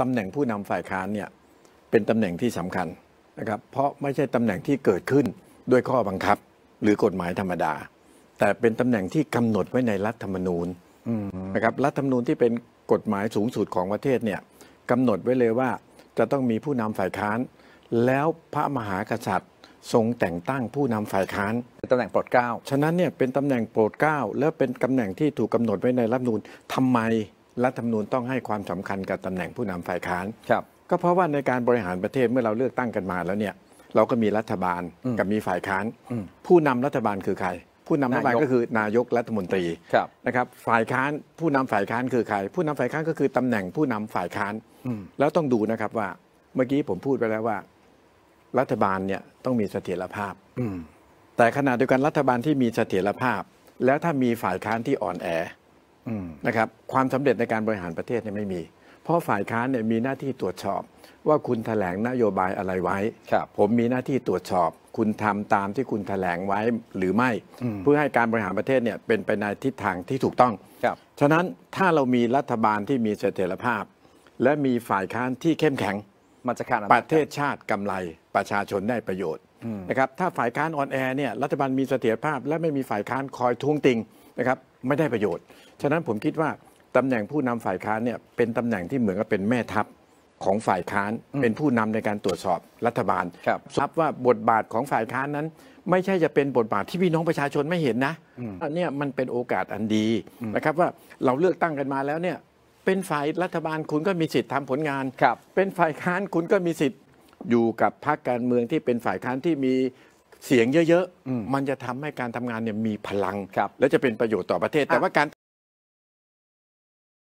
ตำแหน่งผู้นำฝ่ายค้านเนี่ยเป็นตำแหน่งที่สำคัญนะครับเพราะไม่ใช่ตำแหน่งที่เกิดขึ้นด้วยข้อบังคับหรือกฎหมายธรรมดา แต่เป็นตำแหน่งที่กำหนดไว้ในรัฐธรรมนูญนะครับรัฐธรรมนูญที่เป็นกฎหมายสูงสุดของประเทศเนี่ยกำหนดไว้เลยว่าจะต้องมีผู้นำฝ่ายค้าน แล้วพระมหากษัตริย์ ทรงแต่งตั้งผู้นำฝ่ายค้านเป็นตำแหน่งโปรดเกล้า ฉะนั้นเนี่ยเป็นตำแหน่งโปรดเกล้า และเป็นตำแหน่งที่ถูกกาหนดไว้ในรัฐธรรมนูญทำไมรัฐธรรมนูญต้องให้ความสำคัญกับตำแหน่งผู้นำฝ่ายค้าน ครับ ก็เพราะว่าในการบริหารประเทศเมื่อเราเลือกตั้งกันมาแล้วเนี่ย เราก็มีรัฐบาลกับมีฝ่ายค้านผู้นำรัฐบาลคือใคร ผู้นำรัฐบาลก็คือนายกรัฐมนตรีนะครับ ฝ่ายค้านผู้นำฝ่ายค้านคือใครผู้นำฝ่ายค้านก็คือตำแหน่งผู้นำฝ่ายค้านแล้วต้องดูนะครับว่าเมื่อกี้ผมพูดไปแล้วว่ารัฐบาลเนี่ยต้องมีเสถียรภาพแต่ขณะเดียวกันรัฐบาลที่มีเสถียรภาพ แล้วถ้ามีฝ่ายค้านที่อ่อนแอนะครับความสำเร็จในการบริหารประเทศเนี่ยไม่มีเพราะฝ่ายค้านเนี่ยมีหน้าที่ตรวจสอบ ว่าคุณถแถลงนโยบายอะไรไว้ผมมีหน้าที่ตรวจสอบ คุณทำตามที่คุณถแถลงไว้หรือไม่เพื่อให้การบริหารประเทศเนี่ยเป็นไปในทิศทางที่ถูกต้องฉะนั้นถ้าเรามีรัฐบาลที่มีเสถียรภาพ และมีฝ่ายค้านที่เข้มแข็งมันจะขาดประเทศชาติกำไรประชาชนได้ประโยชน์นะครับถ้าฝ่ายค้านอ่อนแอเนี่ยรัฐบาลมีเสถียรภาพ และไม่มีฝ่ายค้านคอยทวงติงนะครับไม่ได้ประโยชน์ ฉะนั้นผมคิดว่าตำแหน่งผู้นำฝ่ายค้านเนี่ยเป็นตำแหน่งที่เหมือนกับเป็นแม่ทัพของฝ่ายค้านเป็นผู้นำในการตรวจสอบรัฐบาลครับทราบว่าบทบาทของฝ่ายค้านนั้น ไม่ใช่จะเป็นบทบาทที่พี่น้องประชาชนไม่เห็นนะอันนี้มันเป็นโอกาสอันดีนะครับ ว่าเราเลือกตั้งกันมาแล้วเนี่ย เป็นฝ่ายรัฐบาลคุณก็มีสิทธิ์ทำผลงานเป็นฝ่ายค้านคุณก็มีสิทธิ์อยู่กับพรรคการเมืองที่เป็นฝ่ายค้านที่มีเสียงเยอะ ๆ มันจะทำให้การทำงานเนี่ยมีพลังและจะเป็นประโยชน์ต่อประเทศแต่ว่าการ